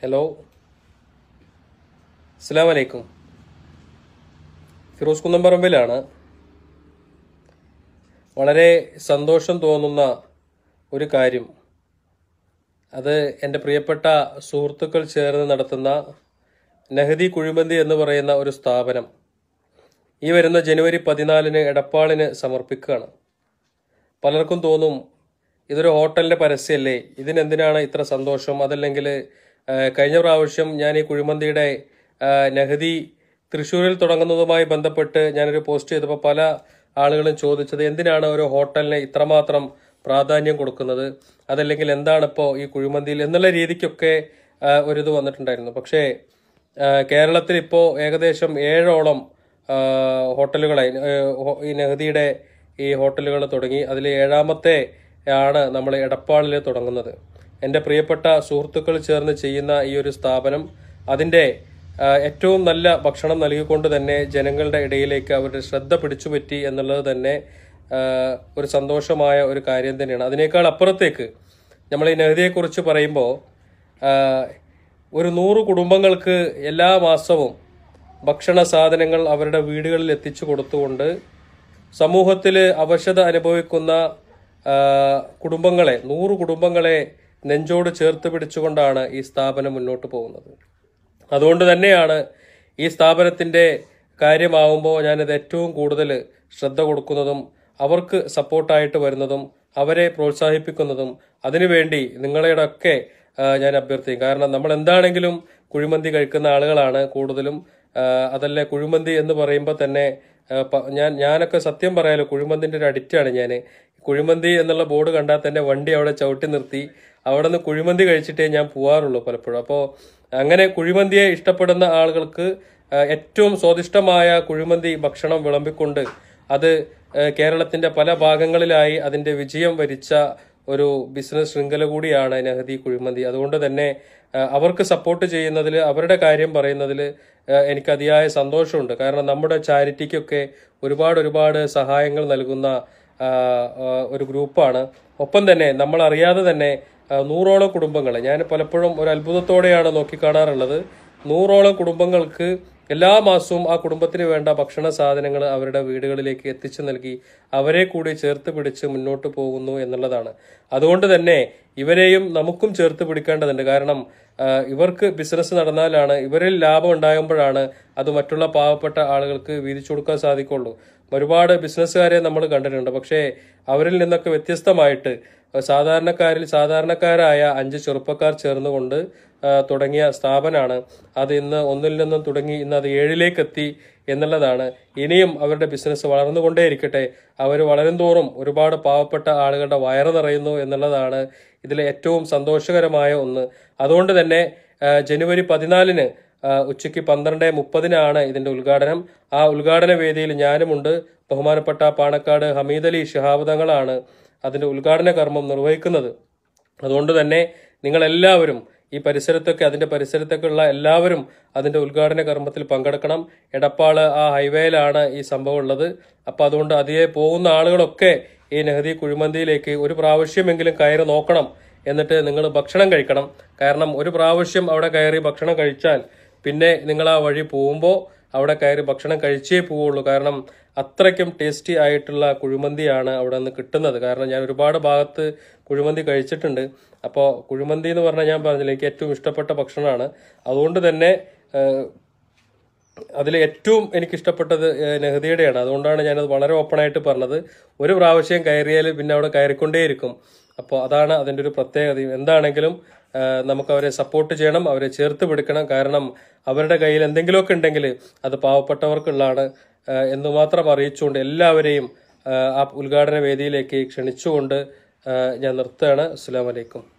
hello അസ്സാം വലൈക്കും ഫിറോസ് കുന്നംപറമ്പിലാണ് വളരെ സന്തോഷം തോന്നുന്ന ഒരു കാര്യം അത് എൻ്റെ പ്രിയപ്പെട്ട സുഹൃത്തുക്കൾ ചേർന്ന് നടത്തുന്ന നഹദി കുഴിമന്തി എന്ന് പറയുന്ന ഒരു സ്ഥാപനം ഈ വരുന്ന ജനുവരി പതിനാലിന് എടപ്പാളിന് സമർപ്പിക്കുകയാണ് പലർക്കും തോന്നും ഇതൊരു ഹോട്ടലിൻ്റെ പരസ്യമല്ലേ ഇതിനെന്തിനാണ് ഇത്ര സന്തോഷം അതല്ലെങ്കിൽ കഴിഞ്ഞ പ്രാവശ്യം ഞാൻ ഈ കുഴിമന്തിയുടെ നഹദി തൃശ്ശൂരിൽ തുടങ്ങുന്നതുമായി ബന്ധപ്പെട്ട് ഞാനൊരു പോസ്റ്റ് ചെയ്തപ്പോൾ പല ആളുകളും ചോദിച്ചത് എന്തിനാണ് ഒരു ഹോട്ടലിന് ഇത്രമാത്രം പ്രാധാന്യം കൊടുക്കുന്നത് അതല്ലെങ്കിൽ എന്താണിപ്പോൾ ഈ കുഴിമന്തിയിൽ എന്നുള്ള രീതിക്കൊക്കെ ഒരിത് വന്നിട്ടുണ്ടായിരുന്നു പക്ഷേ കേരളത്തിൽ ഇപ്പോൾ ഏകദേശം ഏഴോളം ഹോട്ടലുകളായി ഈ നെഹദിയുടെ ഈ ഹോട്ടലുകൾ തുടങ്ങി അതിൽ ഏഴാമത്തെ ആണ് നമ്മൾ എടപ്പാളിൽ തുടങ്ങുന്നത് എൻ്റെ പ്രിയപ്പെട്ട സുഹൃത്തുക്കൾ ചേർന്ന് ചെയ്യുന്ന ഈ ഒരു സ്ഥാപനം അതിൻ്റെ ഏറ്റവും നല്ല ഭക്ഷണം നൽകിക്കൊണ്ട് തന്നെ ജനങ്ങളുടെ ഇടയിലേക്ക് അവരുടെ ശ്രദ്ധ പിടിച്ചുപറ്റി എന്നുള്ളത് തന്നെ ഒരു സന്തോഷമായ ഒരു കാര്യം തന്നെയാണ് അതിനേക്കാൾ അപ്പുറത്തേക്ക് നമ്മൾ ഈ നഹദിയെക്കുറിച്ച് പറയുമ്പോൾ ഒരു നൂറ് കുടുംബങ്ങൾക്ക് എല്ലാ മാസവും ഭക്ഷണ സാധനങ്ങൾ അവരുടെ വീടുകളിൽ എത്തിച്ചു കൊടുത്തുകൊണ്ട് സമൂഹത്തിൽ അവശത അനുഭവിക്കുന്ന കുടുംബങ്ങളെ നൂറ് കുടുംബങ്ങളെ നെഞ്ചോട് ചേർത്ത് പിടിച്ചുകൊണ്ടാണ് ഈ സ്ഥാപനം മുന്നോട്ട് പോകുന്നത് അതുകൊണ്ട് തന്നെയാണ് ഈ സ്ഥാപനത്തിൻ്റെ കാര്യമാവുമ്പോൾ ഞാനത് ഏറ്റവും കൂടുതൽ ശ്രദ്ധ കൊടുക്കുന്നതും അവർക്ക് സപ്പോർട്ടായിട്ട് വരുന്നതും അവരെ പ്രോത്സാഹിപ്പിക്കുന്നതും അതിനുവേണ്ടി നിങ്ങളുടെയൊക്കെ ഞാൻ അഭ്യർത്ഥിക്കും കാരണം നമ്മൾ എന്താണെങ്കിലും കുഴിമന്തി കഴിക്കുന്ന ആളുകളാണ് കൂടുതലും അതല്ല കുഴിമന്തി എന്ന് പറയുമ്പോൾ തന്നെ ഞാൻ ഞാനൊക്കെ സത്യം പറയാലോ കുഴിമന്തിൻ്റെ ഒരു അഡിക്റ്റാണ് ഞാൻ കുഴിമന്തി എന്നുള്ള ബോർഡ് കണ്ടാൽ തന്നെ വണ്ടി അവിടെ ചവിട്ടി നിർത്തി അവിടെ നിന്ന് കുഴിമന്തി കഴിച്ചിട്ടേ ഞാൻ പോവാറുള്ളൂ പലപ്പോഴും അപ്പോൾ അങ്ങനെ കുഴിമന്തിയെ ഇഷ്ടപ്പെടുന്ന ആളുകൾക്ക് ഏറ്റവും സ്വാദിഷ്ടമായ കുഴിമന്തി ഭക്ഷണം വിളമ്പിക്കൊണ്ട് അത് കേരളത്തിൻ്റെ പല ഭാഗങ്ങളിലായി അതിൻ്റെ വിജയം വരിച്ച ഒരു ബിസിനസ് ശൃംഖല കൂടിയാണ് നെഹദി കുഴിമന്തി അതുകൊണ്ട് തന്നെ അവർക്ക് സപ്പോർട്ട് ചെയ്യുന്നതിൽ അവരുടെ കാര്യം പറയുന്നതിൽ എനിക്ക് അതിയായ സന്തോഷമുണ്ട് കാരണം നമ്മുടെ ചാരിറ്റിക്കൊക്കെ ഒരുപാട് ഒരുപാട് സഹായങ്ങൾ നൽകുന്ന ഒരു ഗ്രൂപ്പാണ് ഒപ്പം തന്നെ നമ്മൾ അറിയാതെ തന്നെ നൂറോളം കുടുംബങ്ങൾ ഞാൻ പലപ്പോഴും ഒരു അത്ഭുതത്തോടെയാണ് നോക്കിക്കാണാറുള്ളത് നൂറോളം കുടുംബങ്ങൾക്ക് എല്ലാ മാസവും ആ കുടുംബത്തിന് വേണ്ട ഭക്ഷണ സാധനങ്ങൾ അവരുടെ വീടുകളിലേക്ക് എത്തിച്ചു നൽകി അവരെ കൂടി ചേർത്ത് പിടിച്ച് മുന്നോട്ട് പോകുന്നു എന്നുള്ളതാണ് അതുകൊണ്ട് തന്നെ ഇവരെയും നമുക്കും ചേർത്ത് പിടിക്കേണ്ടതുണ്ട് കാരണം ഇവർക്ക് ബിസിനസ് നടന്നാലാണ് ഇവരിൽ ലാഭം ഉണ്ടാകുമ്പോഴാണ് അത് മറ്റുള്ള പാവപ്പെട്ട ആളുകൾക്ക് വീതിച്ചു കൊടുക്കാൻ സാധിക്കുള്ളൂ ഒരുപാട് ബിസിനസ്സുകാരെ നമ്മൾ കണ്ടിട്ടുണ്ട് പക്ഷേ അവരിൽ നിന്നൊക്കെ വ്യത്യസ്തമായിട്ട് സാധാരണക്കാരിൽ സാധാരണക്കാരായ അഞ്ച് ചെറുപ്പക്കാർ ചേർന്നുകൊണ്ട് തുടങ്ങിയ സ്ഥാപനമാണ് അത് ഇന്ന് ഒന്നിൽ നിന്നും തുടങ്ങി ഇന്ന് അത് ഏഴിലേക്ക് എത്തി എന്നുള്ളതാണ് ഇനിയും അവരുടെ ബിസിനസ് വളർന്നുകൊണ്ടേയിരിക്കട്ടെ അവർ വളരും തോറും ഒരുപാട് പാവപ്പെട്ട ആളുകളുടെ വയറ് നിറയുന്നു എന്നുള്ളതാണ് ഇതിലെ ഏറ്റവും സന്തോഷകരമായ ഒന്ന് അതുകൊണ്ട് തന്നെ ജനുവരി പതിനാലിന് ഉച്ചയ്ക്ക് പന്ത്രണ്ട് മുപ്പതിനാണ് ഇതിൻ്റെ ഉദ്ഘാടനം ആ ഉദ്ഘാടന വേദിയിൽ ഞാനുമുണ്ട് ബഹുമാനപ്പെട്ട പാണക്കാട് ഹമീദ് അലി ഷിഹാബ് തങ്ങളാണ് അതിൻ്റെ ഉദ്ഘാടന കർമ്മം നിർവഹിക്കുന്നത് അതുകൊണ്ട് തന്നെ നിങ്ങളെല്ലാവരും ഈ പരിസരത്തൊക്കെ അതിൻ്റെ പരിസരത്തൊക്കെയുള്ള എല്ലാവരും അതിൻ്റെ ഉദ്ഘാടന കർമ്മത്തിൽ പങ്കെടുക്കണം എടപ്പാൾ ആ ഹൈവേയിലാണ് ഈ സംഭവം ഉള്ളത് അപ്പോൾ അതുകൊണ്ട് അതിയെ പോകുന്ന ആളുകളൊക്കെ ഈ നെഹദി കുഴിമന്തിയിലേക്ക് ഒരു പ്രാവശ്യമെങ്കിലും കയറി നോക്കണം എന്നിട്ട് നിങ്ങൾ ഭക്ഷണം കഴിക്കണം കാരണം ഒരു പ്രാവശ്യം അവിടെ കയറി ഭക്ഷണം കഴിച്ചാൽ പിന്നെ നിങ്ങൾ ആ വഴി പോകുമ്പോൾ അവിടെ കയറി ഭക്ഷണം കഴിച്ചേ പോവുള്ളൂ കാരണം അത്രയ്ക്കും ടേസ്റ്റി ആയിട്ടുള്ള കുഴിമന്തിയാണ് അവിടെ നിന്ന് കിട്ടുന്നത് കാരണം ഞാൻ ഒരുപാട് ഭാഗത്ത് കുഴിമന്തി കഴിച്ചിട്ടുണ്ട് അപ്പോൾ കുഴിമന്തി എന്ന് പറഞ്ഞാൽ ഞാൻ പറഞ്ഞില്ല എനിക്ക് ഏറ്റവും ഇഷ്ടപ്പെട്ട ഭക്ഷണമാണ് അതുകൊണ്ട് തന്നെ അതിൽ ഏറ്റവും എനിക്കിഷ്ടപ്പെട്ടത് നെഹ്ദിയുടെയാണ് അതുകൊണ്ടാണ് ഞാനത് വളരെ ഓപ്പണായിട്ട് പറഞ്ഞത് ഒരു പ്രാവശ്യം കയറിയാൽ പിന്നെ അവിടെ കയറിക്കൊണ്ടേയിരിക്കും അപ്പോൾ അതാണ് അതിൻ്റെ ഒരു പ്രത്യേകത എന്താണെങ്കിലും നമുക്ക് അവരെ സപ്പോർട്ട് ചെയ്യണം അവരെ ചേർത്ത് പിടിക്കണം കാരണം അവരുടെ കയ്യിൽ എന്തെങ്കിലുമൊക്കെ ഉണ്ടെങ്കിൽ അത് പാവപ്പെട്ടവർക്കുള്ളതാണ് എന്ന് മാത്രം അറിയിച്ചുകൊണ്ട് എല്ലാവരെയും ആ ഉദ്ഘാടന വേദിയിലേക്ക് ക്ഷണിച്ചുകൊണ്ട് ഞാൻ നിർത്തുകയാണ് അസ്സാം വലൈക്കും